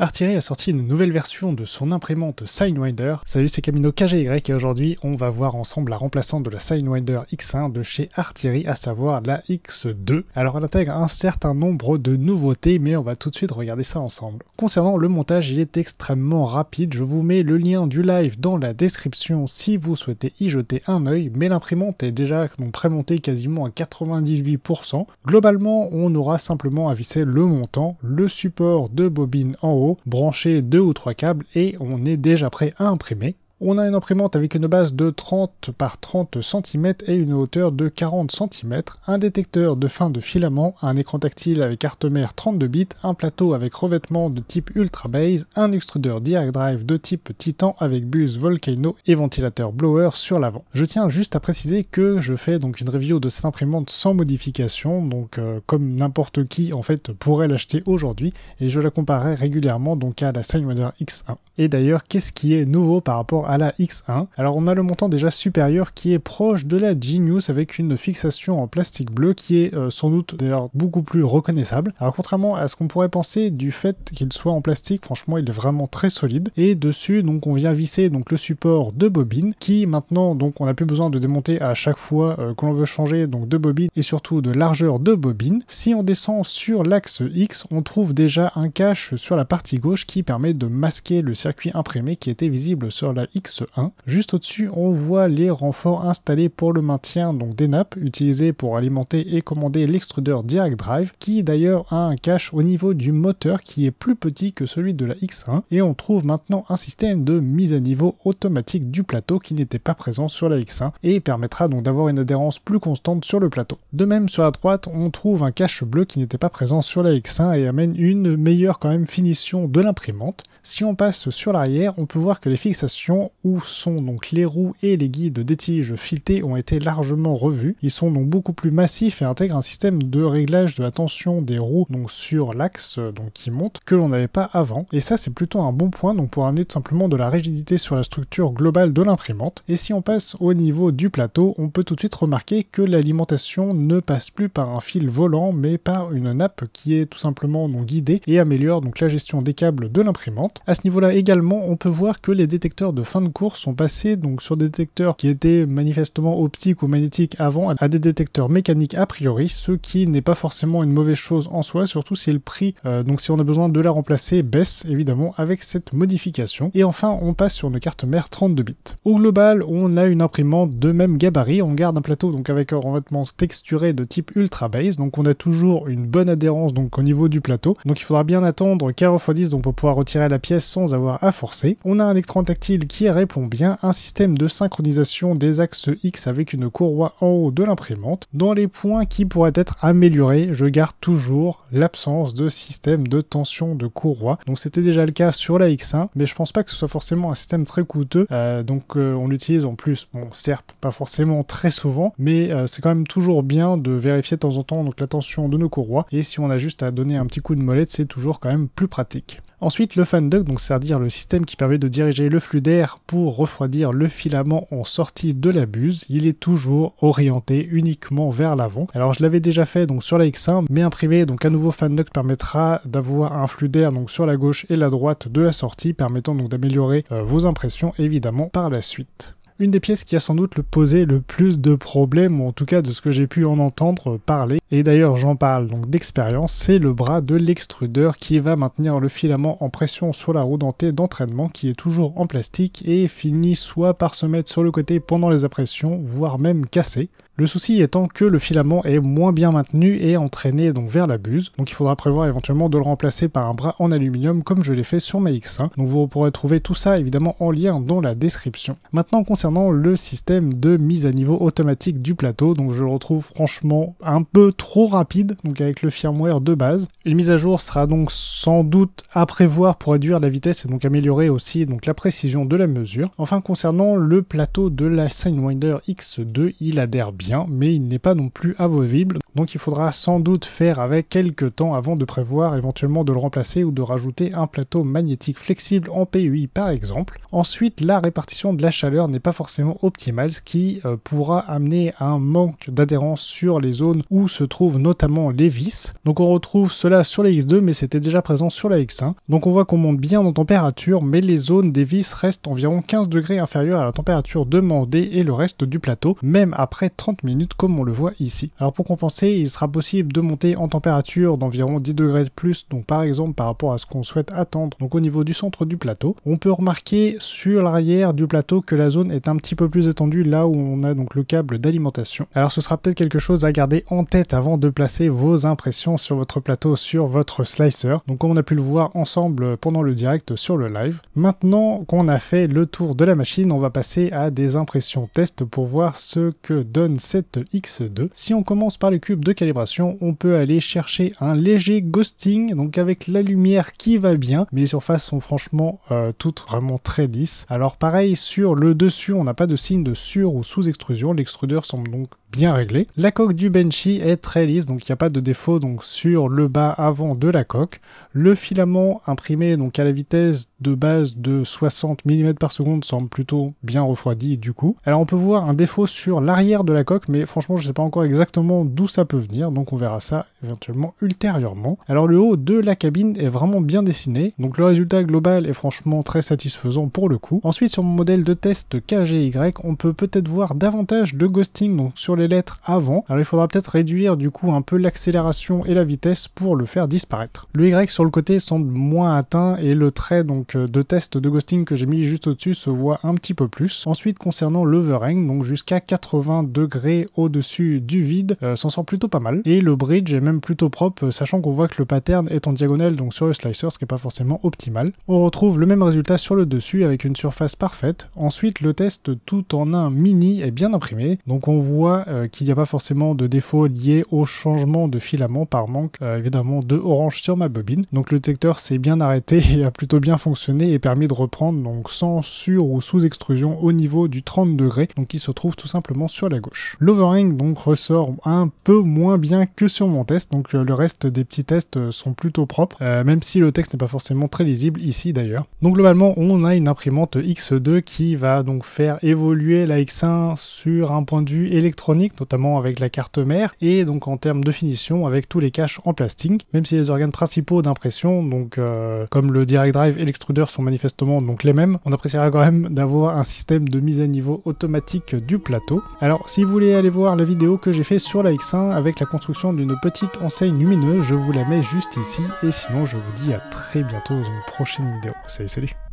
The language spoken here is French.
Artillery a sorti une nouvelle version de son imprimante Signwinder. Salut, c'est Camino KGY et aujourd'hui, on va voir ensemble la remplaçante de la Signwinder X1 de chez Artillery, à savoir la X2. Alors, elle intègre un certain nombre de nouveautés, mais on va tout de suite regarder ça ensemble. Concernant le montage, il est extrêmement rapide. Je vous mets le lien du live dans la description si vous souhaitez y jeter un œil, mais l'imprimante est déjà prémontée quasiment à 98%. Globalement, on aura simplement à visser le montant, le support de bobine en haut brancher deux ou trois câbles et on est déjà prêt à imprimer. On a une imprimante avec une base de 30 par 30 cm et une hauteur de 40 cm, un détecteur de fin de filament, un écran tactile avec carte mère 32 bits, un plateau avec revêtement de type Ultra Base, un extrudeur Direct Drive de type Titan avec buse Volcano et ventilateur blower sur l'avant. Je tiens juste à préciser que je fais donc une review de cette imprimante sans modification, donc euh, comme n'importe qui en fait pourrait l'acheter aujourd'hui, et je la comparerai régulièrement donc à la Signwater X1. Et d'ailleurs, qu'est-ce qui est nouveau par rapport à à la X1. Alors on a le montant déjà supérieur qui est proche de la Genius avec une fixation en plastique bleu qui est euh, sans doute d'ailleurs beaucoup plus reconnaissable. Alors contrairement à ce qu'on pourrait penser du fait qu'il soit en plastique, franchement il est vraiment très solide. Et dessus donc on vient visser donc le support de bobine qui maintenant donc on n'a plus besoin de démonter à chaque fois euh, qu'on veut changer donc de bobine et surtout de largeur de bobine. Si on descend sur l'axe X, on trouve déjà un cache sur la partie gauche qui permet de masquer le circuit imprimé qui était visible sur la X1. 1 Juste au-dessus, on voit les renforts installés pour le maintien donc des nappes utilisées pour alimenter et commander l'extrudeur Direct Drive, qui d'ailleurs a un cache au niveau du moteur qui est plus petit que celui de la X1, et on trouve maintenant un système de mise à niveau automatique du plateau qui n'était pas présent sur la X1 et permettra donc d'avoir une adhérence plus constante sur le plateau. De même, sur la droite, on trouve un cache bleu qui n'était pas présent sur la X1 et amène une meilleure quand même finition de l'imprimante. Si on passe sur l'arrière, on peut voir que les fixations où sont donc les roues et les guides des tiges filetées ont été largement revus. Ils sont donc beaucoup plus massifs et intègrent un système de réglage de la tension des roues donc sur l'axe euh, donc qui monte que l'on n'avait pas avant. Et ça c'est plutôt un bon point donc pour amener tout simplement de la rigidité sur la structure globale de l'imprimante. Et si on passe au niveau du plateau, on peut tout de suite remarquer que l'alimentation ne passe plus par un fil volant mais par une nappe qui est tout simplement guidée et améliore donc la gestion des câbles de l'imprimante. À ce niveau-là également, on peut voir que les détecteurs de fin de course sont passés donc sur des détecteurs qui étaient manifestement optiques ou magnétiques avant à des détecteurs mécaniques a priori, ce qui n'est pas forcément une mauvaise chose en soi, surtout si le prix, euh, donc si on a besoin de la remplacer, baisse évidemment avec cette modification. Et enfin, on passe sur une carte mère 32 bits. Au global, on a une imprimante de même gabarit, on garde un plateau donc avec un revêtement texturé de type ultra base, donc on a toujours une bonne adhérence donc au niveau du plateau, donc il faudra bien attendre 4 x 10 donc pour pouvoir retirer la pièce sans avoir à forcer. On a un électron tactile qui répond bien un système de synchronisation des axes X avec une courroie en haut de l'imprimante. Dans les points qui pourraient être améliorés, je garde toujours l'absence de système de tension de courroie. Donc c'était déjà le cas sur la X1, mais je pense pas que ce soit forcément un système très coûteux. Euh, donc euh, on l'utilise en plus, bon certes pas forcément très souvent, mais euh, c'est quand même toujours bien de vérifier de temps en temps donc, la tension de nos courroies. Et si on a juste à donner un petit coup de molette, c'est toujours quand même plus pratique. Ensuite, le fan duct, donc c'est-à-dire le système qui permet de diriger le flux d'air pour refroidir le filament en sortie de la buse, il est toujours orienté uniquement vers l'avant. Alors je l'avais déjà fait donc sur la X1, mais imprimé donc un nouveau fan duct permettra d'avoir un flux d'air donc sur la gauche et la droite de la sortie, permettant donc d'améliorer euh, vos impressions évidemment par la suite une des pièces qui a sans doute le posé le plus de problèmes, ou en tout cas de ce que j'ai pu en entendre parler, et d'ailleurs j'en parle donc d'expérience, c'est le bras de l'extrudeur qui va maintenir le filament en pression sur la roue dentée d'entraînement qui est toujours en plastique et finit soit par se mettre sur le côté pendant les impressions, voire même casser. Le souci étant que le filament est moins bien maintenu et entraîné donc vers la buse, donc il faudra prévoir éventuellement de le remplacer par un bras en aluminium comme je l'ai fait sur ma X1. Donc vous pourrez trouver tout ça évidemment en lien dans la description. Maintenant concernant le système de mise à niveau automatique du plateau, donc je le retrouve franchement un peu trop rapide, donc avec le firmware de base. Une mise à jour sera donc sans doute à prévoir pour réduire la vitesse et donc améliorer aussi donc la précision de la mesure. Enfin concernant le plateau de la Sidewinder X2, il adhère bien mais il n'est pas non plus amovible donc il faudra sans doute faire avec quelques temps avant de prévoir éventuellement de le remplacer ou de rajouter un plateau magnétique flexible en PUI par exemple. Ensuite, la répartition de la chaleur n'est pas forcément optimale, ce qui euh, pourra amener à un manque d'adhérence sur les zones où se trouvent notamment les vis. Donc on retrouve cela sur les X2, mais c'était déjà présent sur la X1. Donc on voit qu'on monte bien en température, mais les zones des vis restent environ 15 degrés inférieures à la température demandée et le reste du plateau, même après 30 minutes comme on le voit ici. Alors pour compenser, il sera possible de monter en température d'environ 10 degrés de plus, donc par exemple par rapport à ce qu'on souhaite attendre, donc au niveau du centre du plateau. On peut remarquer sur l'arrière du plateau que la zone est un petit peu plus étendue là où on a donc le câble d'alimentation. Alors ce sera peut-être quelque chose à garder en tête avant de placer vos impressions sur votre plateau, sur votre slicer, donc comme on a pu le voir ensemble pendant le direct sur le live. Maintenant qu'on a fait le tour de la machine, on va passer à des impressions test pour voir ce que donne cette X2. Si on commence par le de calibration, on peut aller chercher un léger ghosting, donc avec la lumière qui va bien, mais les surfaces sont franchement euh, toutes vraiment très lisses. Alors pareil, sur le dessus, on n'a pas de signe de sur ou sous extrusion, l'extrudeur semble donc bien réglé. La coque du Benchy est très lisse, donc il n'y a pas de défaut donc, sur le bas avant de la coque. Le filament imprimé donc à la vitesse de base de 60 mm par seconde semble plutôt bien refroidi du coup. Alors on peut voir un défaut sur l'arrière de la coque, mais franchement je ne sais pas encore exactement d'où ça peut venir, donc on verra ça éventuellement ultérieurement. Alors le haut de la cabine est vraiment bien dessiné, donc le résultat global est franchement très satisfaisant pour le coup. Ensuite sur mon modèle de test KGY, on peut peut-être voir davantage de ghosting donc sur les lettres avant, alors il faudra peut-être réduire du coup un peu l'accélération et la vitesse pour le faire disparaître. Le Y sur le côté semble moins atteint et le trait donc euh, de test de ghosting que j'ai mis juste au-dessus se voit un petit peu plus. Ensuite concernant l'overhang, donc jusqu'à 80 degrés au-dessus du vide, euh, s'en sort plutôt pas mal. Et le bridge est même plutôt propre, euh, sachant qu'on voit que le pattern est en diagonale donc sur le slicer, ce qui n'est pas forcément optimal. On retrouve le même résultat sur le dessus avec une surface parfaite. Ensuite le test tout en un mini est bien imprimé, donc on voit euh, qu'il n'y a pas forcément de défaut lié au changement de filament par manque euh, évidemment de orange sur ma bobine. Donc le détecteur s'est bien arrêté et a plutôt bien fonctionné et permis de reprendre donc sans sur ou sous extrusion au niveau du 30 degrés, donc il se trouve tout simplement sur la gauche. L'overing donc ressort un peu moins bien que sur mon test, donc euh, le reste des petits tests sont plutôt propres, même si le texte n'est pas forcément très lisible ici d'ailleurs. Donc globalement on a une imprimante X2 qui va donc faire évoluer la X1 sur un point de vue électronique notamment avec la carte mère, et donc en termes de finition avec tous les caches en plastique, même si les organes principaux d'impression, donc euh, comme le direct drive et l'extrudeur sont manifestement donc les mêmes, on appréciera quand même d'avoir un système de mise à niveau automatique du plateau. Alors si vous voulez aller voir la vidéo que j'ai fait sur la X1 avec la construction d'une petite enseigne lumineuse, je vous la mets juste ici, et sinon je vous dis à très bientôt dans une prochaine vidéo. Salut salut